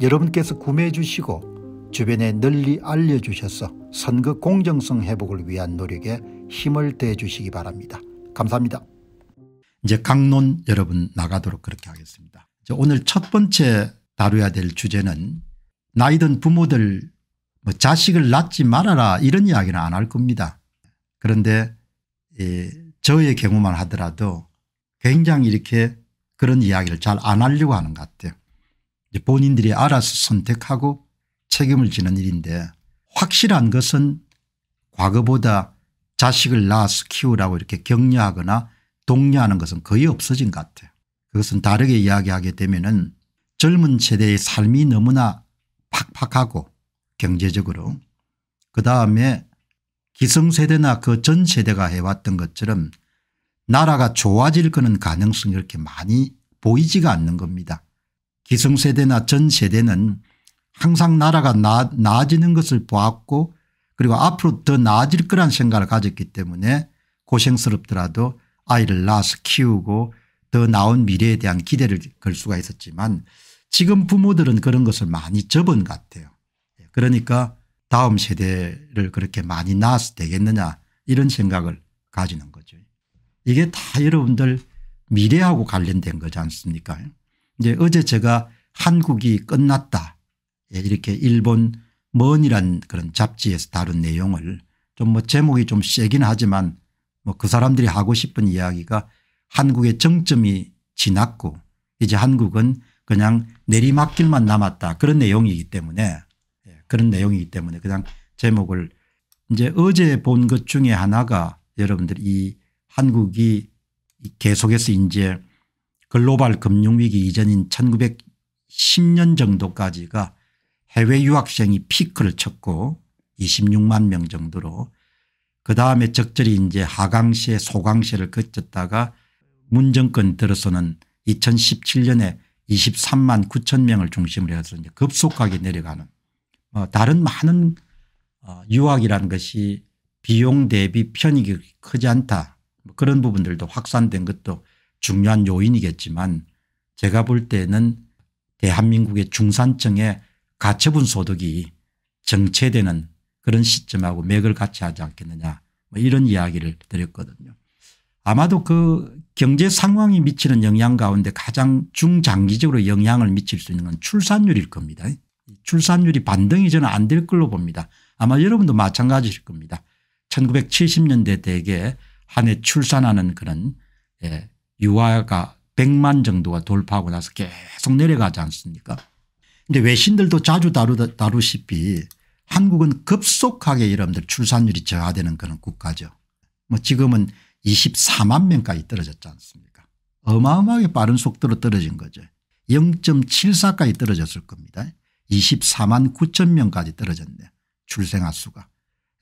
여러분께서 구매해 주시고 주변에 널리 알려주셔서 선거 공정성 회복을 위한 노력에 힘을 대 주시기 바랍니다. 감사합니다. 이제 강론 여러분 나가도록 그렇게 하겠습니다. 오늘 첫 번째 다뤄야 될 주제는 나이든 부모들 뭐 자식을 낳지 말아라 이런 이야기는 안 할 겁니다. 그런데 예, 저의 경우만 하더라도 굉장히 이렇게 그런 이야기를 잘 안 하려고 하는 것 같아요. 본인들이 알아서 선택하고 책임을 지는 일인데 확실한 것은 과거보다 자식을 낳아서 키우라고 이렇게 격려하거나 독려하는 것은 거의 없어진 것 같아요. 그것은 다르게 이야기하게 되면 은 젊은 세대의 삶이 너무나 팍팍하고 경제적으로 그다음에 기성세대나 그 전 세대가 해왔던 것처럼 나라가 좋아질 거는 가능성이 그렇게 많이 보이지가 않는 겁니다. 기성세대나 전세대는 항상 나라가 나, 아지는 것을 보았고 그리고 앞으로 더 나아질 거란 생각을 가졌기 때문에 고생스럽더라도 아이를 낳아서 키우고 더 나은 미래에 대한 기대를 걸 수가 있었지만 지금 부모들은 그런 것을 많이 접은 것 같아요. 예, 그러니까 다음 세대를 그렇게 많이 낳아서 되겠느냐 이런 생각을 가지는 거죠. 이게 다 여러분들 미래하고 관련된 거지 않습니까 이제 어제 제가 한국이 끝났다 예, 이렇게 일본 먼이란 그런 잡지에서 다룬 내용을 좀 뭐 제목이 좀 세긴 하지만 뭐 그 사람들이 하고 싶은 이야기가 한국의 정점이 지났고 이제 한국은 그냥 내리막길만 남았다 그런 내용이기 때문에 예, 그런 내용이기 때문에 그냥 제목을 이제 어제 본 것 중에 하나가 여러분들 이 한국이 계속해서 이제 글로벌 금융위기 이전인 1910년 정도까지가 해외 유학생이 피크를 쳤고 26만 명 정도로 그다음에 적절히 이제 하강시에 소강시를 거쳤다가 문정권 들어서는 2017년에 23만 9천 명을 중심으로 해서 이제 급속하게 내려가는 어 다른 많은 어 유학이라는 것이 비용 대비 편익이 크지 않다 뭐 그런 부분들도 확산된 것도 중요한 요인이겠지만 제가 볼 때는 대한민국의 중산층의 가처분 소득이 정체되는 그런 시점하고 맥을 같이 하지 않겠느냐 뭐 이런 이야기를 드렸거든요. 아마도 그 경제 상황이 미치는 영향 가운데 가장 중장기적으로 영향을 미칠 수 있는 건 출산율일 겁니다. 출산율이 반등이 저는 안 될 걸로 봅니다. 아마 여러분도 마찬가지일 겁니다. 1970년대 대개 한 해 출산하는 그런 예, 유아가 100만 정도가 돌파하고 나서 계속 내려가지 않습니까 근데 외신들도 자주 다루, 다루시피 다 한국은 급속하게 여러분들 출산율이 저하되는 그런 국가죠. 뭐 지금은 24만 명까지 떨어졌지 않습니까 어마어마하게 빠른 속도로 떨어진 거죠. 0.74까지 떨어졌을 겁니다. 24만 9천 명까지 떨어졌네요. 출생아 수가.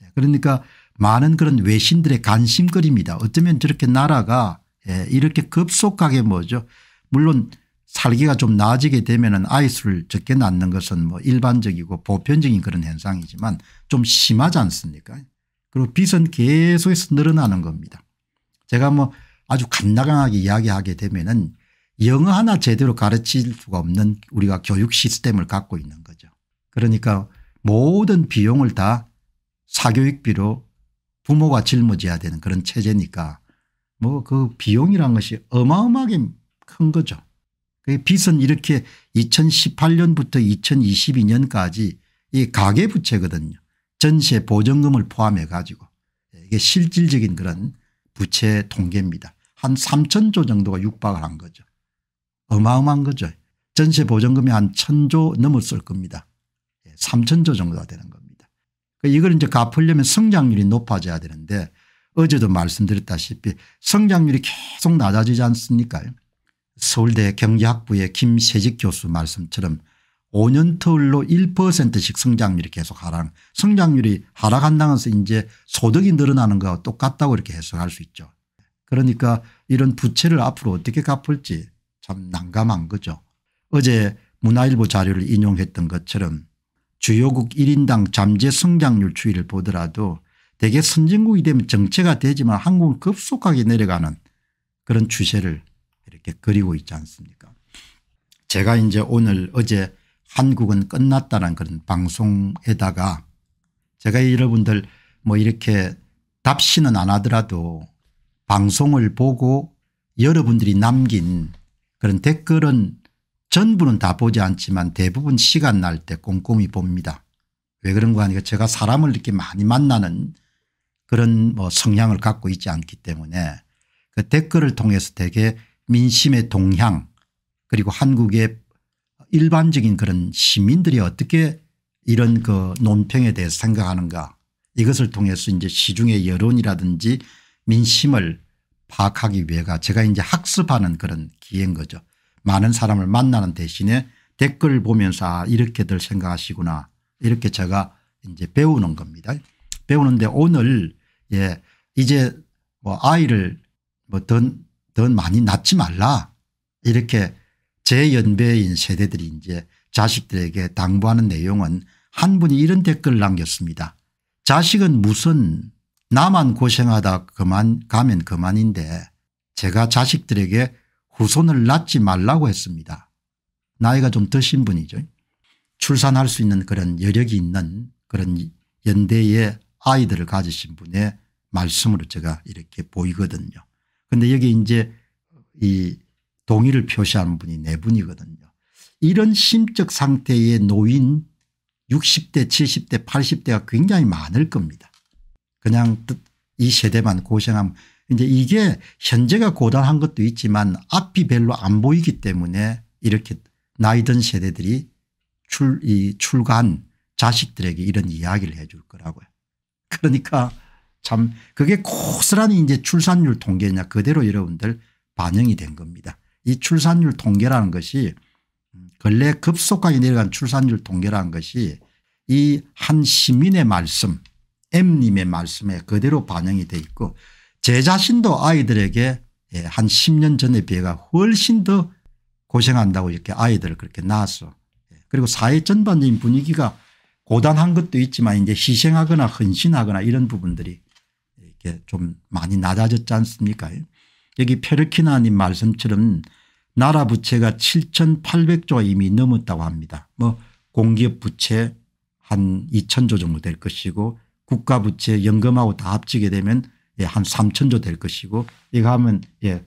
예, 그러니까 많은 그런 외신들의 관심거리입니다. 어쩌면 저렇게 나라가 예, 이렇게 급속하게 뭐죠. 물론 살기가 좀 나아지게 되면은 아이수를 적게 낳는 것은 뭐 일반적이고 보편적인 그런 현상이지만 좀 심하지 않습니까? 그리고 빚은 계속해서 늘어나는 겁니다. 제가 뭐 아주 간단하게 이야기하게 되면은 영어 하나 제대로 가르칠 수가 없는 우리가 교육 시스템을 갖고 있는 거죠. 그러니까 모든 비용을 다 사교육비로 부모가 짊어져야 되는 그런 체제니까 뭐그 비용이란 것이 어마어마하게 큰 거죠. 그 빚은 이렇게 2018년부터 2022년까지 이 가계부채거든요. 전세 보증금을 포함해 가지고 예, 이게 실질적인 그런 부채 통계입니다. 한 3천조 정도가 육박을 한 거죠. 어마어마한 거죠. 전세 보증금이 한 천조 넘었을 겁니다. 3천조 예, 정도가 되는 겁니다. 그 이걸 이제 갚으려면 성장률이 높아져야 되는데 어제도 말씀드렸다시피 성장률이 계속 낮아지지 않습니까 서울대 경제학부의 김세직 교수 말씀처럼 5년 터울로 1%씩 성장률이 계속 하락 성장률이 하락한다면서 이제 소득이 늘어나는 거와 똑같다고 이렇게 해석할 수 있죠. 그러니까 이런 부채를 앞으로 어떻게 갚을지 참 난감한 거죠. 어제 문화일보 자료를 인용했던 것처럼 주요국 1인당 잠재 성장률 추이를 보더라도 대개 선진국이 되면 정체가 되지만 한국은 급속하게 내려가는 그런 추세를 이렇게 그리고 있지 않습니까 제가 이제 오늘 어제 한국은 끝났다는 그런 방송에다가 제가 여러분들 뭐 이렇게 답시는 안 하더라도 방송을 보고 여러분들이 남긴 그런 댓글은 전부는 다 보지 않지만 대부분 시간 날 때 꼼꼼히 봅니다. 왜 그런가 하니까 제가 사람을 이렇게 많이 만나는 그런 뭐 성향을 갖고 있지 않기 때문에 그 댓글을 통해서 되게 민심의 동향 그리고 한국의 일반적인 그런 시민들이 어떻게 이런 그 논평에 대해서 생각하는가 이것을 통해서 이제 시중의 여론이라든지 민심을 파악하기 위해가 제가 이제 학습하는 그런 기회인 거죠. 많은 사람을 만나는 대신에 댓글 보면서 아 이렇게들 생각하시구나 이렇게 제가 이제 배우는 겁니다. 배우는데 오늘 예. 이제 뭐 아이를 뭐더 더 많이 낳지 말라 이렇게 제연배인 세대들이 이제 자식들에게 당부하는 내용은 한 분이 이런 댓글을 남겼습니다. 자식은 무슨 나만 고생하다 그만 가면 그만인데 제가 자식들에게 후손을 낳지 말라고 했습니다. 나이가 좀 드신 분이죠. 출산할 수 있는 그런 여력이 있는 그런 연대의 아이들을 가지신 분의 말씀으로 제가 이렇게 보이거든요. 그런데 여기 이제 이 동의를 표시하 분이 네 분이거든요. 이런 심적 상태의 노인 60대 70대 80대가 굉장히 많을 겁니다. 그냥 이 세대만 고생하면 이제 이게 현재가 고단한 것도 있지만 앞이 별로 안 보이기 때문에 이렇게 나이든 세대들이 출, 이 출간 자식들에게 이런 이야기를 해 줄 거라고요. 그러니까 참 그게 고스란히 이제 출산율 통계냐 그대로 여러분들 반영이 된 겁니다. 이 출산율 통계라는 것이 근래 급속하게 내려간 출산율 통계라는 것이 이 한 시민의 말씀 M님의 말씀에 그대로 반영이 돼 있고 제 자신도 아이들에게 예, 한 10년 전에 비해가 훨씬 더 고생한다고 이렇게 아이들을 그렇게 낳았어. 예, 그리고 사회 전반적인 분위기가 고단한 것도 있지만 이제 희생하거나 헌신하거나 이런 부분들이 이렇게 좀 많이 낮아졌지 않습니까 여기 페르키나님 말씀처럼 나라 부채가 7,800조 가 이미 넘었다고 합니다. 뭐 공기업 부채 한 2,000조 정도 될 것이고 국가 부채 연금하고 다 합치게 되면 예, 한 3,000조 될 것이고 이거 하면 예,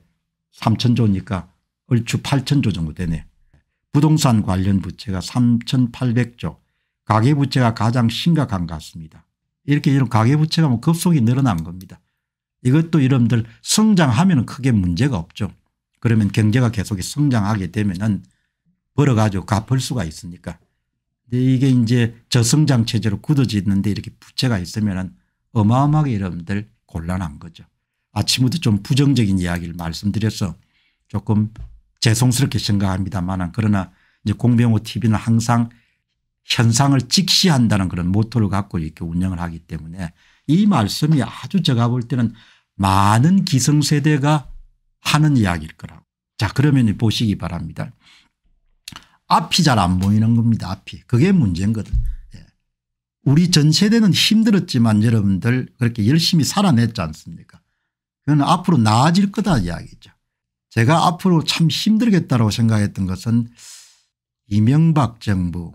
3,000조니까 얼추 8,000조 정도 되네 부동산 관련 부채가 3,800조 가계부채가 가장 심각한 것 같습니다. 이렇게 이런 가계부채가 뭐 급속히 늘어난 겁니다. 이것도 여러분들 성장하면 크게 문제가 없죠. 그러면 경제가 계속 성장하게 되면은 벌어가지고 갚을 수가 있으니까. 이게 이제 저성장 체제로 굳어지는데 이렇게 부채가 있으면은 어마어마하게 여러분들 곤란한 거죠. 아침부터 좀 부정적인 이야기를 말씀드려서 조금 죄송스럽게 생각합니다만 그러나 이제 공병호 TV는 항상 현상을 직시한다는 그런 모토를 갖고 이렇게 운영을 하기 때문에 이 말씀이 아주 제가 볼 때는 많은 기성세대가 하는 이야기일 거라고. 자 그러면 보시기 바랍니다. 앞이 잘 안 보이는 겁니다. 앞이. 그게 문제인 거든. 예. 우리 전 세대는 힘들었지만 여러분들 그렇게 열심히 살아냈지 않습니까 그건 앞으로 나아질 거다 이야기죠. 제가 앞으로 참 힘들겠다고 생각했던 것은 이명박 정부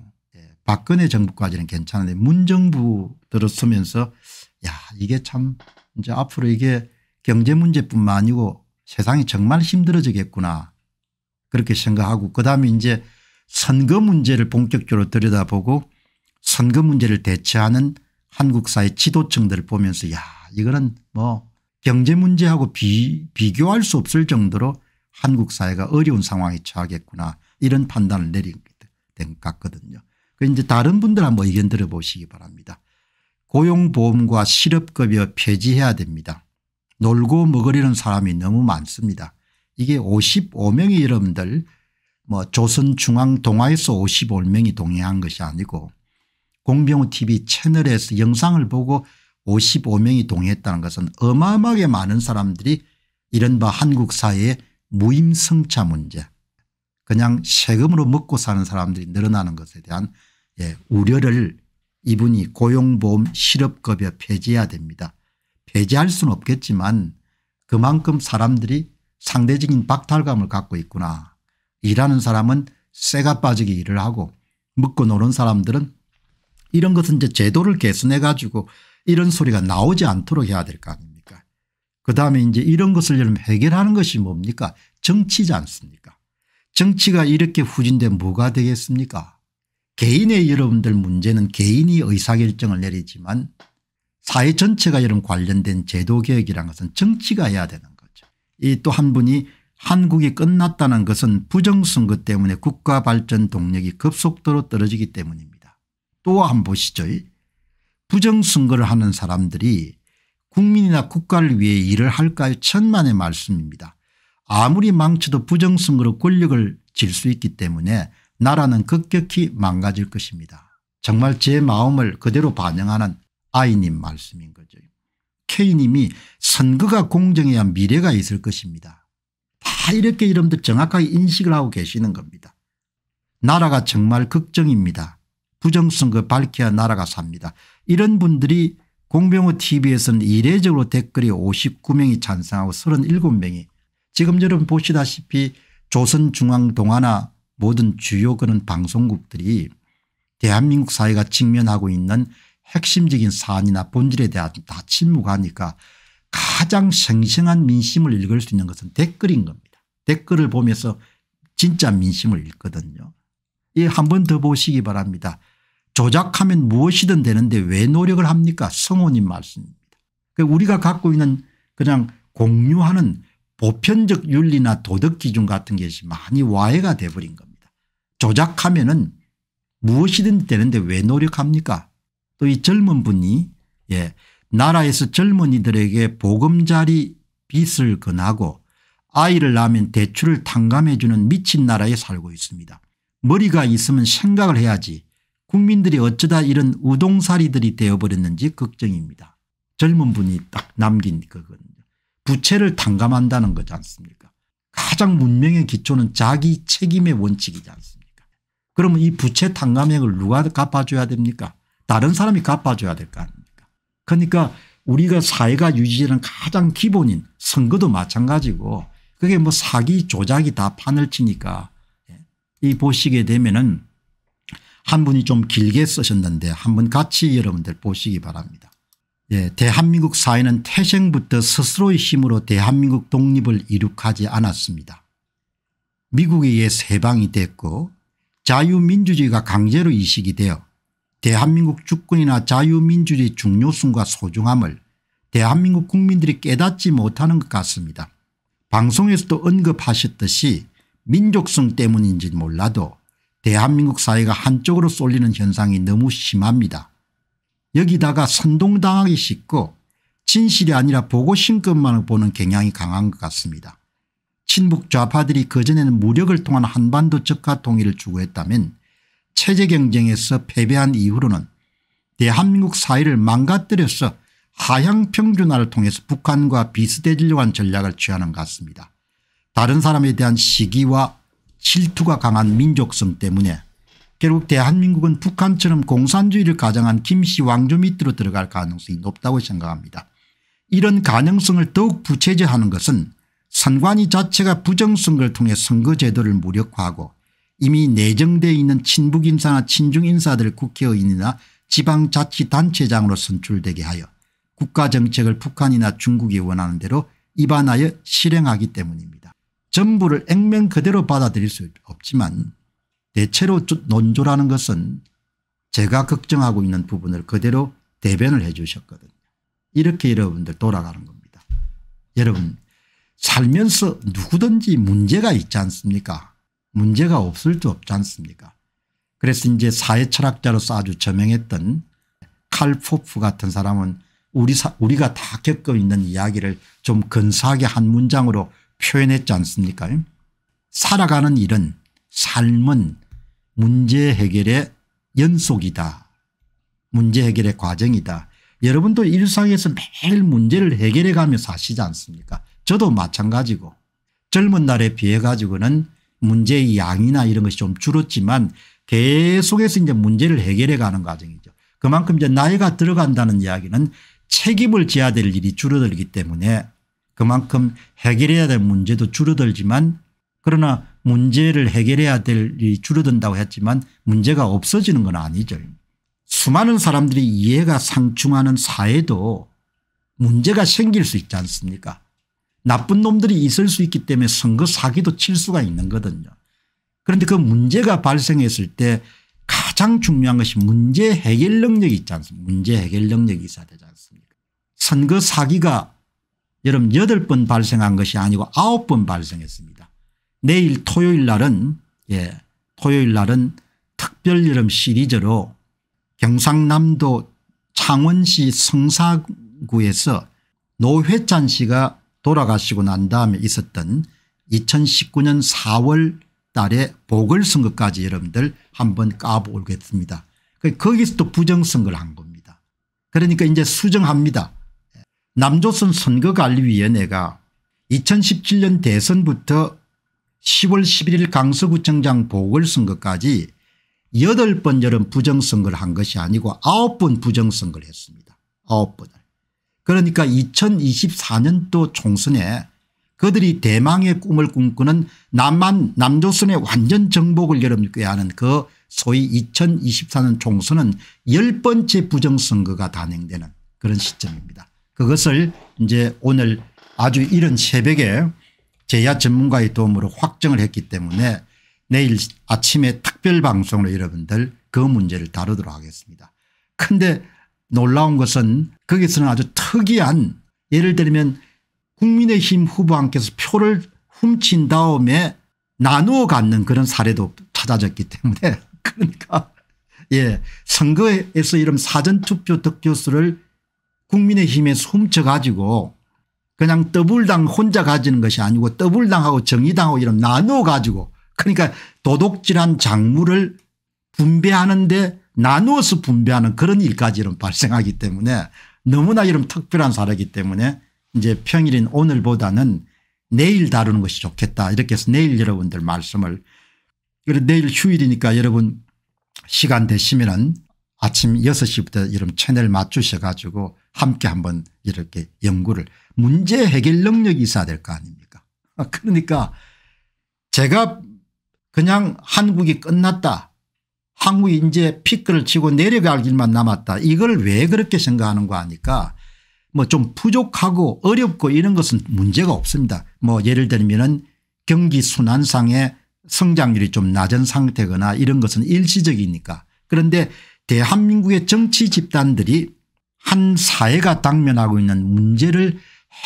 박근혜 정부까지는 괜찮은데 문정부 들었으면서야 이게 참 이제 앞으로 이게 경제 문제뿐만 아니고 세상이 정말 힘들어지겠구나 그렇게 생각하고 그다음에 이제 선거 문제를 본격적으로 들여다보고 선거 문제를 대체하는 한국 사회 지도층들을 보면서 야 이거는 뭐 경제 문제하고 비, 비교할 수 없을 정도로 한국 사회가 어려운 상황에 처하겠구나 이런 판단을 내린 것 같거든요. 그 이제 다른 분들 한번 의견 들어보시기 바랍니다. 고용보험과 실업급여 폐지해야 됩니다. 놀고 먹으려는 사람이 너무 많습니다. 이게 55명이 여러분들 뭐 조선중앙동아에서 55명이 동의한 것이 아니고 공병호 tv 채널에서 영상을 보고 55명이 동의했다는 것은 어마어마하게 많은 사람들이 이른바 한국 사회의 무임승차 문제 그냥 세금으로 먹고 사는 사람들이 늘어나는 것에 대한 예, 우려를 이분이 고용보험 실업급여 폐지해야 됩니다. 폐지할 수는 없겠지만 그만큼 사람들이 상대적인 박탈감을 갖고 있구나. 일하는 사람은 쇠가 빠지게 일을 하고 먹고 노는 사람들은 이런 것은 이제 제도를 개선해 가지고 이런 소리가 나오지 않도록 해야 될 거 아닙니까 그다음에 이제 이런 것을 해결하는 것이 뭡니까 정치지 않습니까 정치가 이렇게 후진된 뭐가 되겠습니까 개인의 여러분들 문제는 개인이 의사결정을 내리지만 사회 전체가 여러 관련된 제도개혁이란 것은 정치가 해야 되는 거죠. 이 또 한 분이 한국이 끝났다는 것은 부정선거 때문에 국가 발전 동력이 급속도로 떨어지기 때문입니다. 또 한 보시죠. 부정선거를 하는 사람들이 국민이나 국가를 위해 일을 할까요 천만의 말씀입니다. 아무리 망쳐도 부정성으로 권력을 질 수 있기 때문에 나라는 급격히 망가질 것입니다. 정말 제 마음을 그대로 반영하는 아이님 말씀인 거죠. K님이 선거가 공정해야 미래가 있을 것입니다. 다 이렇게 여러분들 정확하게 인식을 하고 계시는 겁니다. 나라가 정말 걱정입니다 부정선거 그 밝혀야 나라가 삽니다. 이런 분들이 공병호 tv에서는 이례적으로 댓글이 59명이 찬성하고 37명이 지금 여러분 보시다시피 조선중앙동아나 모든 주요 그런 방송국들이 대한민국 사회가 직면하고 있는 핵심적인 사안이나 본질에 대한 다 침묵하니까 가장 생생한 민심을 읽을 수 있는 것은 댓글인 겁니다. 댓글을 보면서 진짜 민심을 읽거든요. 이 한 번 더 보시기 바랍니다. 조작하면 무엇이든 되는데 왜 노력을 합니까 성호님 말씀입니다. 그 우리가 갖고 있는 그냥 공유하는 보편적 윤리나 도덕 기준 같은 것이 많이 와해가 돼버린 겁니다. 조작하면 은 무엇이든 되는데 왜 노력합니까 또 이 젊은 분이 예 나라에서 젊은이들에게 보금자리 빚을 건하고 아이를 낳으면 대출을 탕감해 주는 미친 나라에 살고 있습니다. 머리가 있으면 생각을 해야지 국민들이 어쩌다 이런 우동사리들이 되어버렸는지 걱정입니다. 젊은 분이 딱 남긴 그건 부채를 탕감한다는 거지 않습니까 가장 문명의 기초는 자기 책임의 원칙이지 않습니까 그러면 이 부채 탕감액을 누가 갚아줘야 됩니까 다른 사람이 갚아줘야 될 거 아닙니까 그러니까 우리가 사회가 유지하는 가장 기본인 선거도 마찬가지고 그게 뭐 사기 조작이 다 판을 치니까 예, 이 보시게 되면은 한 분이 좀 길게 쓰셨는데 한번 같이 여러분들 보시기 바랍니다. 예, 대한민국 사회는 태생부터 스스로의 힘으로 대한민국 독립을 이룩하지 않았습니다. 미국에 의해 해방이 됐고 자유민주주의가 강제로 이식이 되어 대한민국 주권이나 자유민주주의 중요성과 소중함을 대한민국 국민들이 깨닫지 못하는 것 같습니다. 방송에서도 언급하셨듯이 민족성 때문인지 몰라도 대한민국 사회가 한쪽으로 쏠리는 현상이 너무 심합니다. 여기다가 선동당하기 쉽고 진실이 아니라 보고 싶은 것만을 보는 경향이 강한 것 같습니다. 친북 좌파들이 그전에는 무력을 통한 한반도 적화 통일을 추구했다면 체제 경쟁에서 패배한 이후로는 대한민국 사회를 망가뜨려서 하향평준화를 통해서 북한과 비슷해지려고 한 전략을 취하는 것 같습니다. 다른 사람에 대한 시기와 질투가 강한 민족성 때문에 결국 대한민국은 북한처럼 공산주의를 가장한 김씨 왕조 밑으로 들어갈 가능성이 높다고 생각합니다. 이런 가능성을 더욱 부채제하는 것은 선관위 자체가 부정선거를 통해 선거제도를 무력화하고 이미 내정되어 있는 친북 인사나 친중 인사들 국회의원이나 지방자치단체장으로 선출되게 하여 국가정책을 북한이나 중국이 원하는 대로 입안하여 실행하기 때문입니다. 전부를 액면 그대로 받아들일 수 없지만 대체로 논조라는 것은 제가 걱정하고 있는 부분을 그대로 대변을 해 주셨거든요. 이렇게 여러분들 돌아가는 겁니다. 여러분 살면서 누구든지 문제가 있지 않습니까 문제가 없을 수 없지 않습니까 그래서 이제 사회철학자로서 아주 저명했던 칼포프 같은 사람은 우리 사, 우리가 다겪어 있는 이야기를 좀 근사하게 한 문장으로 표현했지 않습니까 살아가는 일은 삶은 문제 해결의 연속이다. 문제 해결의 과정이다. 여러분도 일상에서 매일 문제를 해결해 가며 사시지 않습니까 저도 마찬가지고 젊은 날에 비해 가지고는 문제의 양이나 이런 것이 좀 줄었지만 계속해서 이제 문제를 해결해 가는 과정이죠. 그만큼 이제 나이가 들어간다는 이야기는 책임을 져야 될 일이 줄어들기 때문에 그만큼 해결해야 될 문제도 줄어들지만 그러나 문제를 해결해야 될 일이 줄어든다고 했지만 문제가 없어지는 건 아니죠. 수많은 사람들이 이해가 상충하는 사회도 문제가 생길 수 있지 않습니까 나쁜 놈들이 있을 수 있기 때문에 선거 사기도 칠 수가 있는 거든요. 그런데 그 문제가 발생했을 때 가장 중요한 것이 문제 해결 능력이 있지 않습니까 문제 해결 능력이 있어야 되지 않습니까 선거 사기가 여러분 8번 발생한 것이 아니고 9번 발생했습니다. 내일 토요일 날은 예, 토요일 날은 특별 여름 시리즈로 경상남도 창원시 성사구에서 노회찬 씨가 돌아가시고 난 다음에 있었던 2019년 4월 달에 보궐선거까지 여러분들 한번 까보겠습니다. 그, 거기서 또 부정선거를 한 겁니다. 그러니까 이제 수정합니다. 남조선 선거관리위원회가 2017년 대선부터 10월 11일 강서구청장 보궐선거까지 8번 여름 부정선거를 한 것이 아니고 9번 부정선거를 했습니다. 9번을. 그러니까 2024년도 총선에 그들이 대망의 꿈을 꿈꾸는 남한 남조선의 완전 정복을 여러분 꾀하는 그 소위 2024년 총선은 10번째 부정선거가 단행되는 그런 시점입니다. 그것을 이제 오늘 아주 이른 새벽에 제야 전문가의 도움으로 확정을 했기 때문에 내일 아침에 특별방송으로 여러분들 그 문제를 다루도록 하겠습니다. 근데 놀라운 것은 거기서는 아주 특이한 예를 들면 국민의힘 후보한께서 표를 훔친 다음에 나누어 갖는 그런 사례도 찾아졌기 때문에 그러니까 예 선거에서 이런 사전투표 득표수를 국민의힘에서 훔쳐가지고 그냥 더블당 혼자 가지는 것이 아니고 더블당하고 정의당하고 이런 나누어 가지고 그러니까 도둑질한 작물을 분배하는데 나누어서 분배하는 그런 일까지 이런 발생하기 때문에 너무나 이런 특별한 사례이기 때문에 이제 평일인 오늘보다는 내일 다루는 것이 좋겠다 이렇게 해서 내일 여러분들 말씀을 그래 내일 휴일이니까 여러분 시간 되시면은 아침 6시부터 이런 채널 맞추셔 가지고 함께 한번 이렇게 연구를 문제 해결 능력이 있어야 될 거 아닙니까 그러니까 제가 그냥 한국이 끝났다 한국이 이제 피크를 치고 내려갈 길만 남았다 이걸 왜 그렇게 생각하는 거 아니까 뭐 좀 부족하고 어렵고 이런 것은 문제가 없습니다 뭐 예를 들면은 경기 순환상의 성장률이 좀 낮은 상태거나 이런 것은 일시적이니까 그런데 대한민국의 정치 집단들이 한 사회가 당면하고 있는 문제를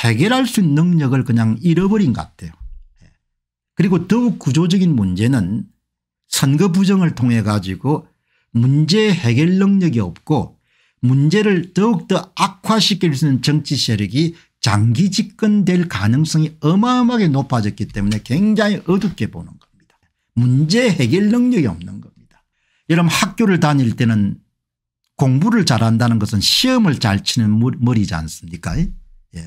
해결할 수 있는 능력을 그냥 잃어버린 것 같아요. 그리고 더욱 구조적인 문제는 선거 부정을 통해 가지고 문제 해결 능력이 없고 문제를 더욱더 악화시킬 수 있는 정치 세력이 장기 집권될 가능성이 어마어마하게 높아졌기 때문에 굉장히 어둡게 보는 겁니다. 문제 해결 능력이 없는 겁니다. 여러분 학교를 다닐 때는 공부를 잘한다는 것은 시험을 잘 치는 머리지 않습니까? 예.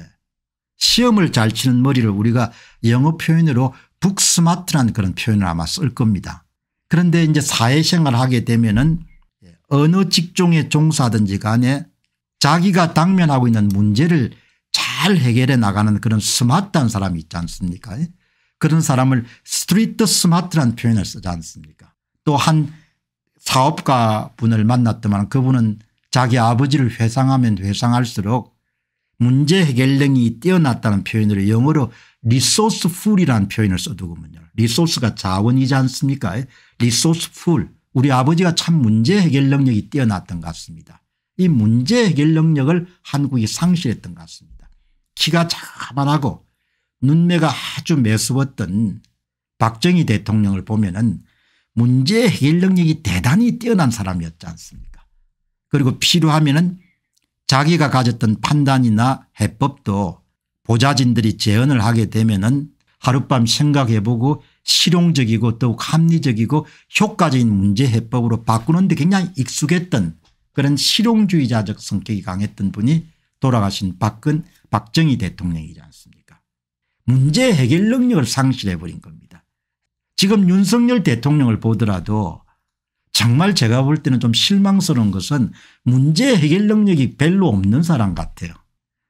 시험을 잘 치는 머리를 우리가 영어 표현으로 북스마트란 그런 표현을 아마 쓸 겁니다. 그런데 이제 사회생활 하게 되면은 어느 직종의 종사든지 간에 자기가 당면하고 있는 문제를 잘 해결해 나가는 그런 스마트한 사람이 있지 않습니까? 그런 사람을 스트리트 스마트란 표현을 쓰지 않습니까? 또한 사업가 분을 만났더만 그분은 자기 아버지를 회상하면 회상할수록 문제 해결능이 뛰어났다는 표현으로 영어로 리소스풀이라는 표현을 써두고든요 리소스가 자원이지 않습니까? 리소스풀 우리 아버지가 참 문제 해결 능력이 뛰어났던 것 같습니다. 이 문제 해결 능력을 한국이 상실했던 것 같습니다. 키가 자만하고 눈매가 아주 매수웠던 박정희 대통령을 보면은 문제 해결 능력이 대단히 뛰어난 사람이었지 않습니까 그리고 필요하면 은 자기가 가졌던 판단이나 해법도 보좌진들이 제언을 하게 되면 은 하룻밤 생각해보고 실용적이고 더욱 합리적이고 효과적인 문제 해법으로 바꾸는 데 굉장히 익숙했던 그런 실용주의자적 성격이 강했던 분이 돌아가신 박근 박정희 대통령이지 않습니까 문제 해결 능력을 상실해버린 겁니다. 지금 윤석열 대통령을 보더라도 정말 제가 볼 때는 좀 실망스러운 것은 문제 해결 능력이 별로 없는 사람 같아요.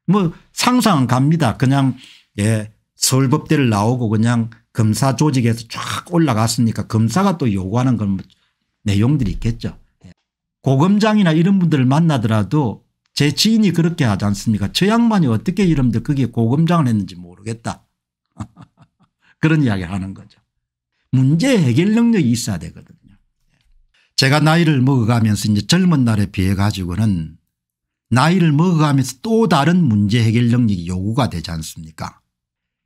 뭐 상상은 갑니다. 그냥 예 서울법대를 나오고 그냥 검사 조직에서 쫙 올라갔으니까 검사가 또 요구하는 그런 내용들이 있겠죠. 예. 고검장이나 이런 분들을 만나더라도 제 지인이 그렇게 하지 않습니까 저 양반이 어떻게 이름들 거기에 고검장을 했는지 모르겠다. 그런 이야기를 하는 거죠. 문제 해결 능력이 있어야 되거든요. 제가 나이를 먹어가면서 이제 젊은 날에 비해 가지고는 나이를 먹어가면서 또 다른 문제 해결 능력이 요구가 되지 않습니까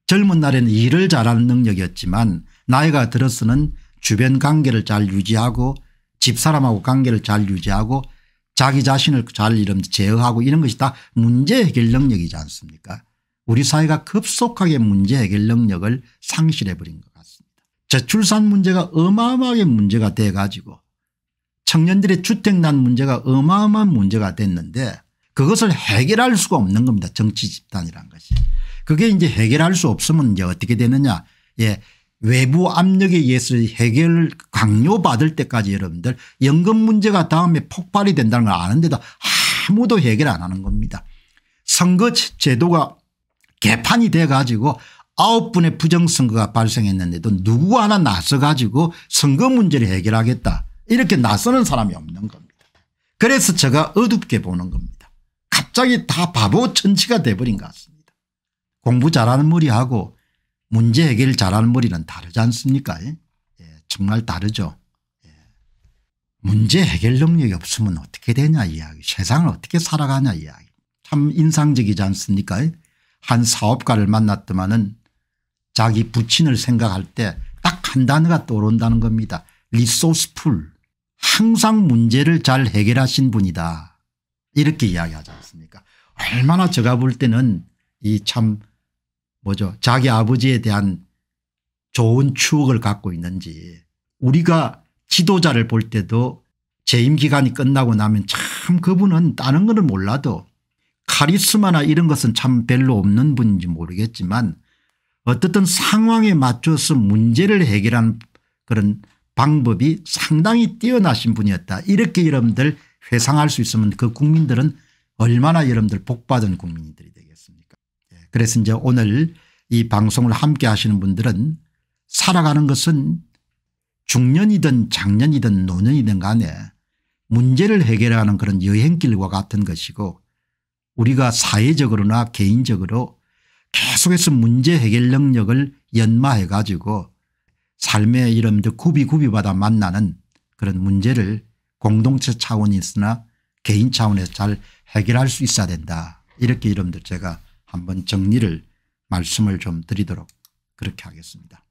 젊은 날에는 일을 잘하는 능력이었지만 나이가 들어서는 주변 관계를 잘 유지하고 집사람하고 관계를 잘 유지하고 자기 자신을 잘 이름 제어하고 이런 것이 다 문제 해결 능력이지 않습니까 우리 사회가 급속하게 문제 해결 능력을 상실해버린 것 저출산 문제가 어마어마하게 문제가 돼 가지고 청년들의 주택난 문제가 어마어마한 문제가 됐는데 그것을 해결할 수가 없는 겁니다. 정치 집단이란 것이. 그게 이제 해결할 수 없으면 이제 어떻게 되느냐. 예. 외부 압력에 의해서 해결 강요받을 때까지 여러분들 연금 문제가 다음에 폭발이 된다는 걸 아는데도 아무도 해결 안 하는 겁니다. 선거 제도가 개판이 돼 가지고 아홉 분의 부정선거가 발생했는데도 누구 하나 나서 가지고 선거 문제를 해결하겠다 이렇게 나서는 사람이 없는 겁니다. 그래서 제가 어둡게 보는 겁니다. 갑자기 다 바보 천치가 돼버린 것 같습니다. 공부 잘하는 무리하고 문제 해결 잘하는 무리는 다르지 않습니까 예? 예, 정말 다르죠. 예. 문제 해결 능력이 없으면 어떻게 되냐 이야기 세상을 어떻게 살아가냐 이야기 참 인상적이지 않습니까 한 사업가를 만났더만은 자기 부친을 생각할 때 딱 한 단어가 떠오른다는 겁니다. 리소스풀 항상 문제를 잘 해결하신 분이다 이렇게 이야기하지 않습니까 얼마나 제가 볼 때는 이 참 뭐죠 자기 아버지에 대한 좋은 추억을 갖고 있는지 우리가 지도자를 볼 때도 재임 기간이 끝나고 나면 참 그분은 다른 거는 몰라도 카리스마나 이런 것은 참 별로 없는 분인지 모르겠지만 어떻든 상황에 맞춰서 문제를 해결한 그런 방법이 상당히 뛰어나신 분이었다. 이렇게 여러분들 회상할 수 있으면 그 국민들은 얼마나 여러분들 복받은 국민들이 되겠습니까 예, 그래서 이제 오늘 이 방송을 함께 하시는 분들은 살아가는 것은 중년이든 장년이든 노년이든 간에 문제를 해결하는 그런 여행길과 같은 것이고 우리가 사회적으로나 개인적으로 계속해서 문제 해결 능력을 연마해 가지고 삶의 이런 구비구비마다 만나는 그런 문제를 공동체 차원이 있으나 개인 차원에서 잘 해결할 수 있어야 된다. 이렇게 여러분들 제가 한번 정리를 말씀을 좀 드리도록 그렇게 하겠습니다.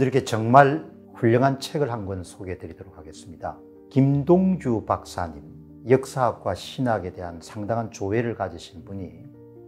여러분들에 정말 훌륭한 책을 한 권 소개해 드리도록 하겠습니다. 김동주 박사님 역사학과 신학에 대한 상당한 조예를 가지신 분이